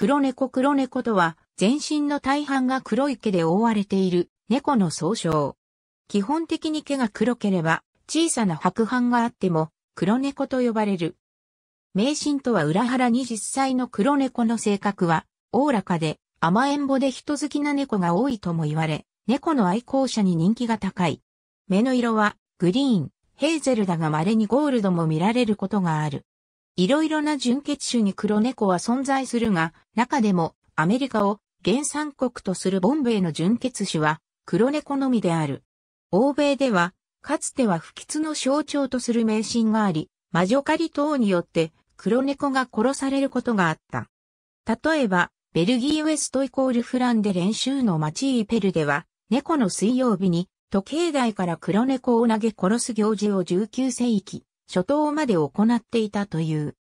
黒猫黒猫とは、全身の大半が黒い毛で覆われている猫の総称。基本的に毛が黒ければ、小さな白斑があっても、黒猫と呼ばれる。迷信とは裏腹に実際の黒猫の性格は、おおらかで、甘えんぼで人好きな猫が多いとも言われ、猫の愛好者に人気が高い。目の色は、グリーン、ヘーゼルだが稀にゴールドも見られることがある。いろいろな純血種に黒猫は存在するが、中でもアメリカを原産国とするボンベイの純血種は黒猫のみである。欧米では、かつては不吉の象徴とする迷信があり、魔女狩り等によって黒猫が殺されることがあった。例えば、ベルギーウエストイコールフランで練習の街イペルでは、猫の水曜日に時計台から黒猫を投げ殺す行事を19世紀、初頭まで行っていたという。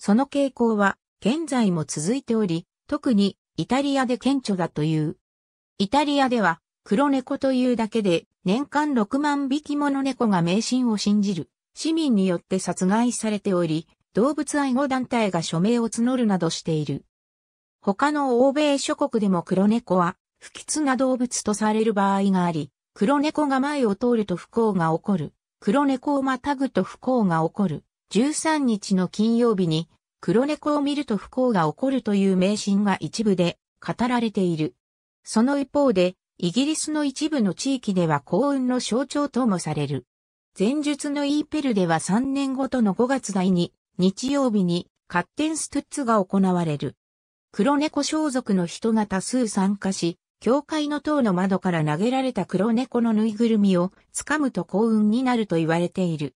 その傾向は現在も続いており、特にイタリアで顕著だという。イタリアでは黒猫というだけで年間6万匹もの猫が迷信を信じる市民によって殺害されており、動物愛護団体が署名を募るなどしている。他の欧米諸国でも黒猫は不吉な動物とされる場合があり、黒猫が前を通ると不幸が起こる黒猫をまたぐと不幸が起こる。13日の金曜日に、黒猫を見ると不幸が起こるという迷信が一部で語られている。その一方で、イギリスの一部の地域では幸運の象徴ともされる。前述のイーペルでは3年ごとの5月第2日曜日にカッテンストゥッツが行われる。黒猫装束の人が多数参加し、教会の塔の窓から投げられた黒猫のぬいぐるみを掴むと幸運になると言われている。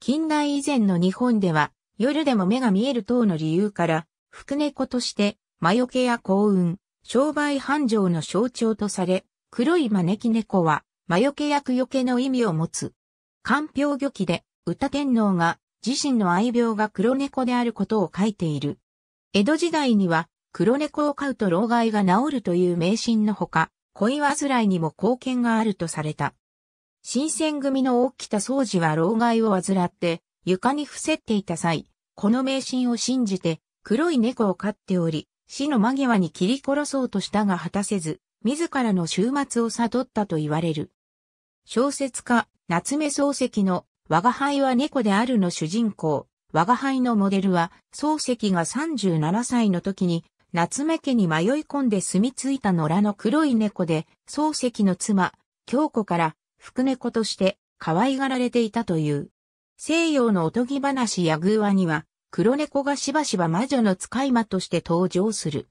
近代以前の日本では、夜でも目が見える塔の理由から、福猫として、魔除けや幸運、商売繁盛の象徴とされ、黒い招き猫は、魔除け役除けの意味を持つ。官票漁記で、歌天皇が自身の愛病が黒猫であることを書いている。江戸時代には黒猫を飼うと老害が治るという迷信のほか、恋煩いにも貢献があるとされた。新選組の大田総治は老害を患って、床に伏せっていた際、この迷信を信じて、黒い猫を飼っており、死の間際に切り殺そうとしたが果たせず、自らの終末を悟ったと言われる。小説家、夏目漱石の、我輩は猫であるの主人公、我輩のモデルは、漱石が37歳の時に、夏目家に迷い込んで住み着いた野良の黒い猫で、漱石の妻、京子から、福猫として可愛がられていたという。西洋のおとぎ話や偶話には、黒猫がしばしば魔女の使い魔として登場する。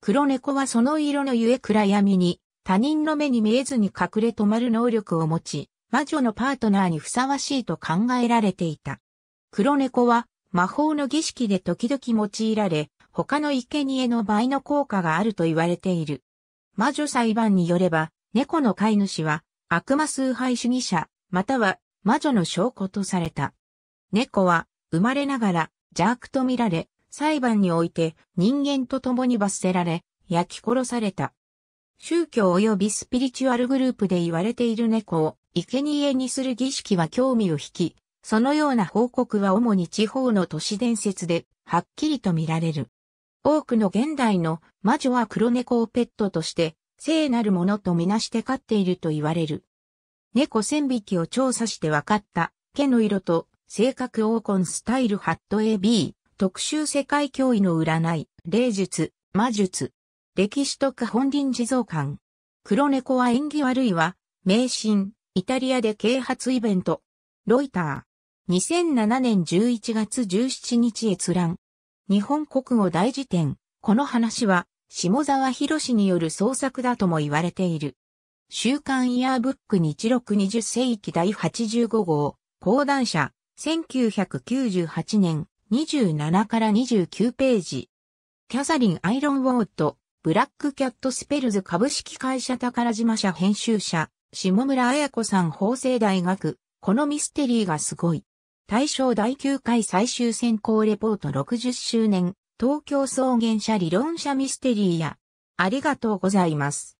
黒猫はその色のゆえ暗闇に、他人の目に見えずに隠れ止まる能力を持ち、魔女のパートナーにふさわしいと考えられていた。黒猫は魔法の儀式で時々用いられ、他の生贄の倍の効果があると言われている。魔女裁判によれば、猫の飼い主は悪魔崇拝主義者、または魔女の証拠とされた。猫は生まれながら邪悪と見られ、裁判において人間と共に罰せられ、焼き殺された。宗教及びスピリチュアルグループで言われている猫を生贄にする儀式は興味を引き、そのような報告は主に地方の都市伝説ではっきりと見られる。多くの現代の魔女は黒猫をペットとして聖なるものとみなして飼っていると言われる。猫千匹を調査して分かった毛の色と性格黄金スタイルハット AB 特集世界脅威の占い、霊術、魔術、歴史特本臨地蔵館。黒猫は縁起悪いは、迷信、イタリアで啓発イベント。ロイター。2007年11月17日閲覧。日本国語大辞典。この話は、下沢博士による創作だとも言われている。週刊イヤーブック日録20世紀第85号、講談社、1998年、27から29ページ。キャサリン・アイロン・ウォート、ブラック・キャット・スペルズ株式会社宝島社編集者、下村彩子さん法政大学、このミステリーがすごい。大正第9回最終選考レポート60周年、東京草原社理論者ミステリーや、ありがとうございます。